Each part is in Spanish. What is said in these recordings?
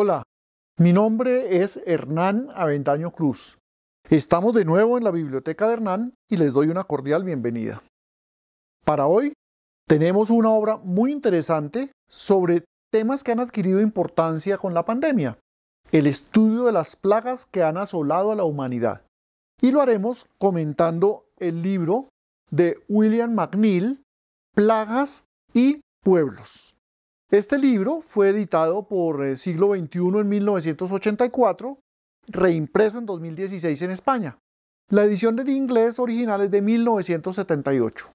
Hola, mi nombre es Hernán Aventaño Cruz. Estamos de nuevo en la biblioteca de Hernán y les doy una cordial bienvenida. Para hoy tenemos una obra muy interesante sobre temas que han adquirido importancia con la pandemia, el estudio de las plagas que han asolado a la humanidad. Y lo haremos comentando el libro de William McNeill, Plagas y Pueblos. Este libro fue editado por eh, Siglo XXI en 1984, reimpreso en 2016 en España. La edición de inglés original es de 1978.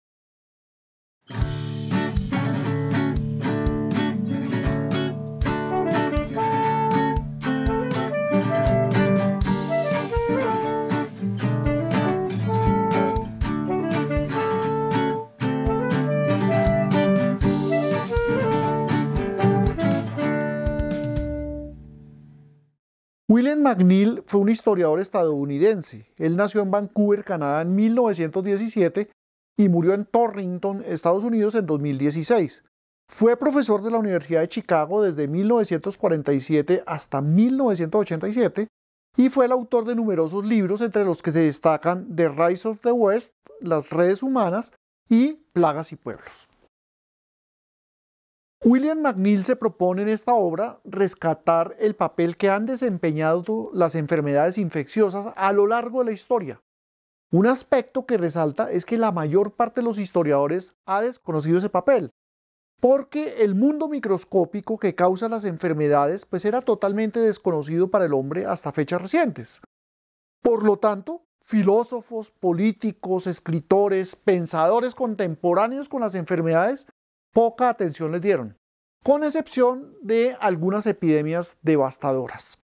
William McNeill fue un historiador estadounidense. Él nació en Vancouver, Canadá, en 1917 y murió en Torrington, Estados Unidos, en 2016. Fue profesor de la Universidad de Chicago desde 1947 hasta 1987 y fue el autor de numerosos libros, entre los que se destacan The Rise of the West, Las redes humanas y Plagas y Pueblos. William McNeill se propone en esta obra rescatar el papel que han desempeñado las enfermedades infecciosas a lo largo de la historia. Un aspecto que resalta es que la mayor parte de los historiadores ha desconocido ese papel, porque el mundo microscópico que causa las enfermedades pues era totalmente desconocido para el hombre hasta fechas recientes. Por lo tanto, filósofos, políticos, escritores, pensadores contemporáneos con las enfermedades poca atención les dieron, con excepción de algunas epidemias devastadoras.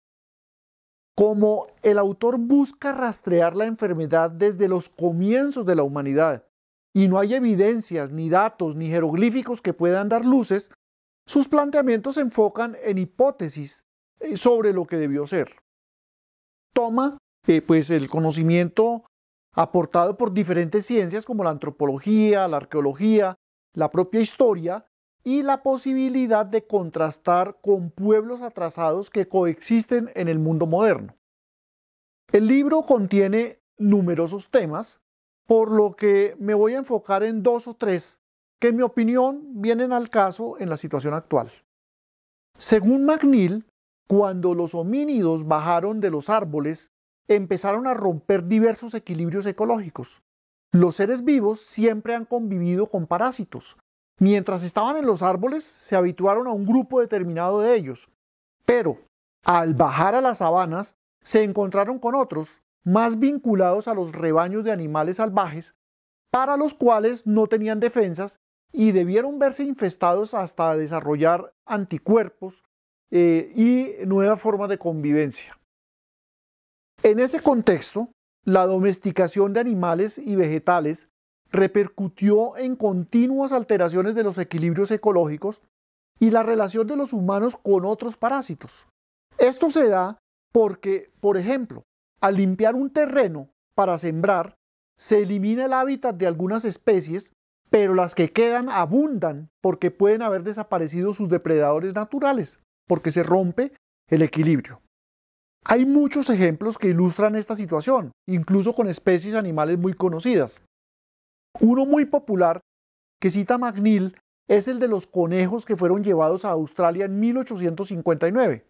Como el autor busca rastrear la enfermedad desde los comienzos de la humanidad y no hay evidencias, ni datos, ni jeroglíficos que puedan dar luces, sus planteamientos se enfocan en hipótesis eh, sobre lo que debió ser. Toma eh, pues el conocimiento aportado por diferentes ciencias como la antropología, la arqueología, la propia historia y la posibilidad de contrastar con pueblos atrasados que coexisten en el mundo moderno. El libro contiene numerosos temas, por lo que me voy a enfocar en dos o tres que en mi opinión vienen al caso en la situación actual. Según MacNeil, cuando los homínidos bajaron de los árboles, empezaron a romper diversos equilibrios ecológicos, los seres vivos siempre han convivido con parásitos. Mientras estaban en los árboles, se habituaron a un grupo determinado de ellos. Pero, al bajar a las sabanas, se encontraron con otros, más vinculados a los rebaños de animales salvajes, para los cuales no tenían defensas y debieron verse infestados hasta desarrollar anticuerpos eh, y nueva forma de convivencia. En ese contexto, la domesticación de animales y vegetales repercutió en continuas alteraciones de los equilibrios ecológicos y la relación de los humanos con otros parásitos. Esto se da porque, por ejemplo, al limpiar un terreno para sembrar, se elimina el hábitat de algunas especies, pero las que quedan abundan porque pueden haber desaparecido sus depredadores naturales, porque se rompe el equilibrio. Hay muchos ejemplos que ilustran esta situación, incluso con especies animales muy conocidas. Uno muy popular que cita Magnil, es el de los conejos que fueron llevados a Australia en 1859.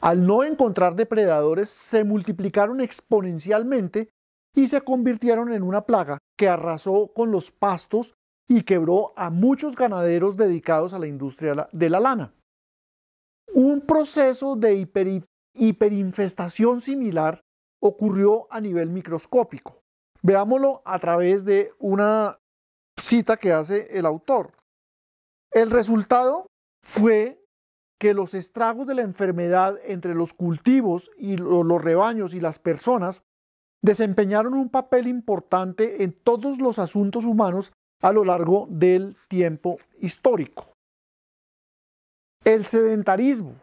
Al no encontrar depredadores, se multiplicaron exponencialmente y se convirtieron en una plaga que arrasó con los pastos y quebró a muchos ganaderos dedicados a la industria de la lana. Un proceso de hiperinfestación similar ocurrió a nivel microscópico. Veámoslo a través de una cita que hace el autor. El resultado fue que los estragos de la enfermedad entre los cultivos y los rebaños y las personas desempeñaron un papel importante en todos los asuntos humanos a lo largo del tiempo histórico. El sedentarismo,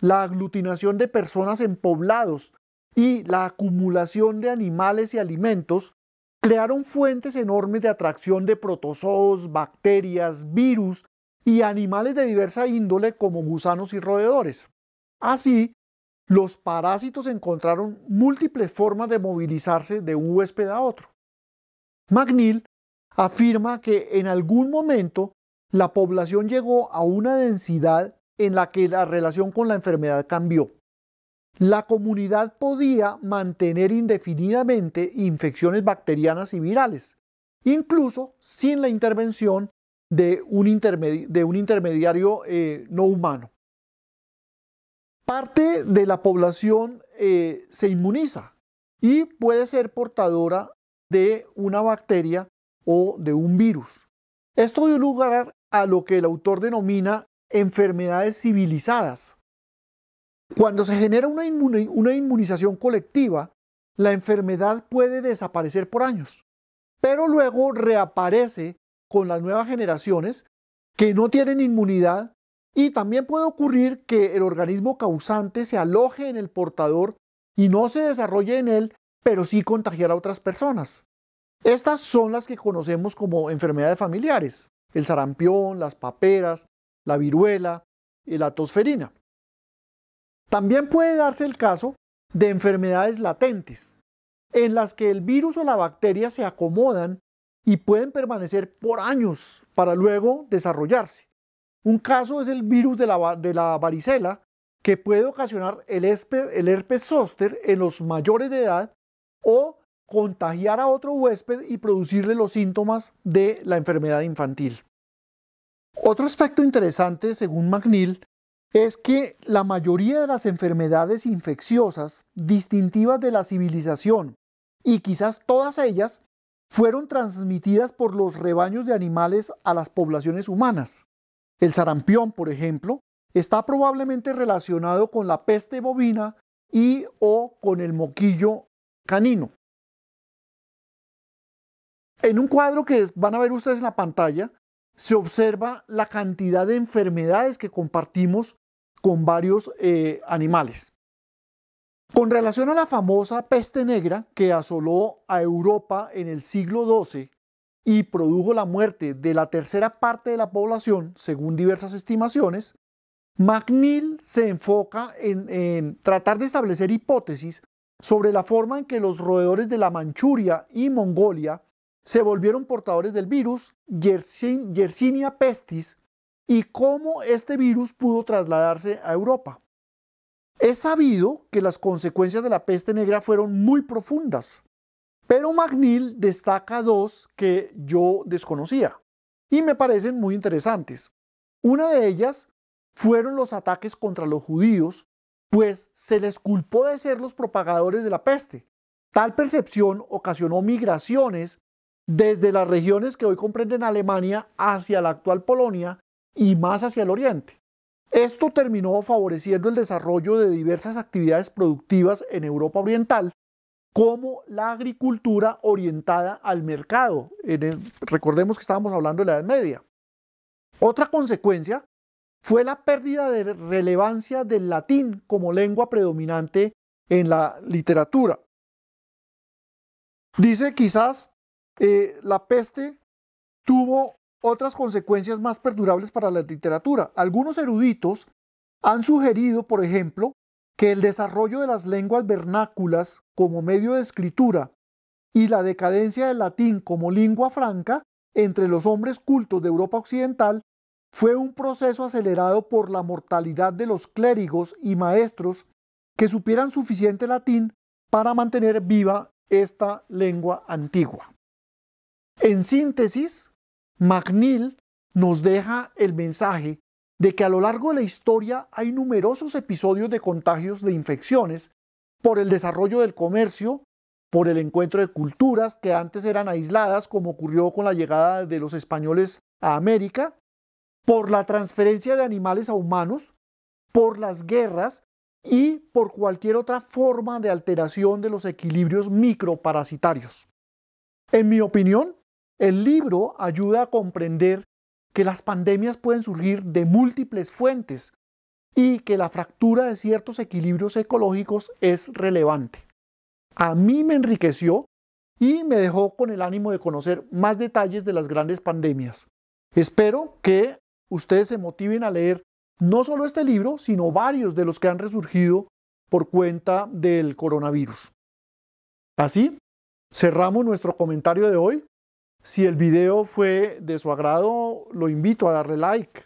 la aglutinación de personas en poblados y la acumulación de animales y alimentos crearon fuentes enormes de atracción de protozoos, bacterias, virus y animales de diversa índole como gusanos y roedores. Así, los parásitos encontraron múltiples formas de movilizarse de un huésped a otro. McNeil afirma que en algún momento la población llegó a una densidad en la que la relación con la enfermedad cambió. La comunidad podía mantener indefinidamente infecciones bacterianas y virales, incluso sin la intervención de un, de un intermediario eh, no humano. Parte de la población eh, se inmuniza y puede ser portadora de una bacteria o de un virus. Esto dio lugar a lo que el autor denomina enfermedades civilizadas. Cuando se genera una, inmunización colectiva, la enfermedad puede desaparecer por años, pero luego reaparece con las nuevas generaciones que no tienen inmunidad y también puede ocurrir que el organismo causante se aloje en el portador y no se desarrolle en él, pero sí contagiar a otras personas. Estas son las que conocemos como enfermedades familiares, el sarampión, las paperas, la viruela y eh, la tosferina. También puede darse el caso de enfermedades latentes, en las que el virus o la bacteria se acomodan y pueden permanecer por años para luego desarrollarse. Un caso es el virus de la, varicela, que puede ocasionar el, el herpes zóster en los mayores de edad o contagiar a otro huésped y producirle los síntomas de la enfermedad infantil. Otro aspecto interesante, según McNeil, es que la mayoría de las enfermedades infecciosas distintivas de la civilización, y quizás todas ellas, fueron transmitidas por los rebaños de animales a las poblaciones humanas. El sarampión, por ejemplo, está probablemente relacionado con la peste bovina y o con el moquillo canino. En un cuadro que van a ver ustedes en la pantalla, se observa la cantidad de enfermedades que compartimos con varios eh, animales. Con relación a la famosa peste negra que asoló a Europa en el siglo XII y produjo la muerte de la tercera parte de la población, según diversas estimaciones, MacNeil se enfoca en tratar de establecer hipótesis sobre la forma en que los roedores de la Manchuria y Mongolia se volvieron portadores del virus Yersinia pestis y cómo este virus pudo trasladarse a Europa. Es sabido que las consecuencias de la peste negra fueron muy profundas, pero Magnil destaca dos que yo desconocía y me parecen muy interesantes. Una de ellas fueron los ataques contra los judíos, pues se les culpó de ser los propagadores de la peste. Tal percepción ocasionó migraciones desde las regiones que hoy comprenden Alemania hacia la actual Polonia y más hacia el oriente. Esto terminó favoreciendo el desarrollo de diversas actividades productivas en Europa Oriental, como la agricultura orientada al mercado. recordemos que estábamos hablando de la Edad Media. Otra consecuencia fue la pérdida de relevancia del latín como lengua predominante en la literatura. Dice quizás eh, la peste tuvo otras consecuencias más perdurables para la literatura. Algunos eruditos han sugerido, por ejemplo, que el desarrollo de las lenguas vernáculas como medio de escritura y la decadencia del latín como lengua franca entre los hombres cultos de Europa Occidental fue un proceso acelerado por la mortalidad de los clérigos y maestros que supieran suficiente latín para mantener viva esta lengua antigua. En síntesis, MacNeil nos deja el mensaje de que a lo largo de la historia hay numerosos episodios de contagios de infecciones por el desarrollo del comercio, por el encuentro de culturas que antes eran aisladas, como ocurrió con la llegada de los españoles a América, por la transferencia de animales a humanos, por las guerras y por cualquier otra forma de alteración de los equilibrios microparasitarios. En mi opinión, el libro ayuda a comprender que las pandemias pueden surgir de múltiples fuentes y que la fractura de ciertos equilibrios ecológicos es relevante. A mí me enriqueció y me dejó con el ánimo de conocer más detalles de las grandes pandemias. Espero que ustedes se motiven a leer no solo este libro, sino varios de los que han resurgido por cuenta del coronavirus. Así, cerramos nuestro comentario de hoy si el video fue de su agrado, lo invito a darle like.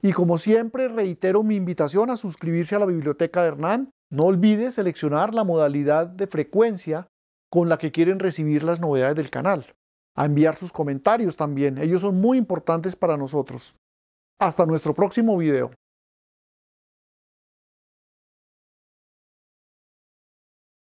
Y como siempre, reitero mi invitación a suscribirse a la biblioteca de Hernán. No olvide seleccionar la modalidad de frecuencia con la que quieren recibir las novedades del canal. A enviar sus comentarios también, ellos son muy importantes para nosotros. Hasta nuestro próximo video.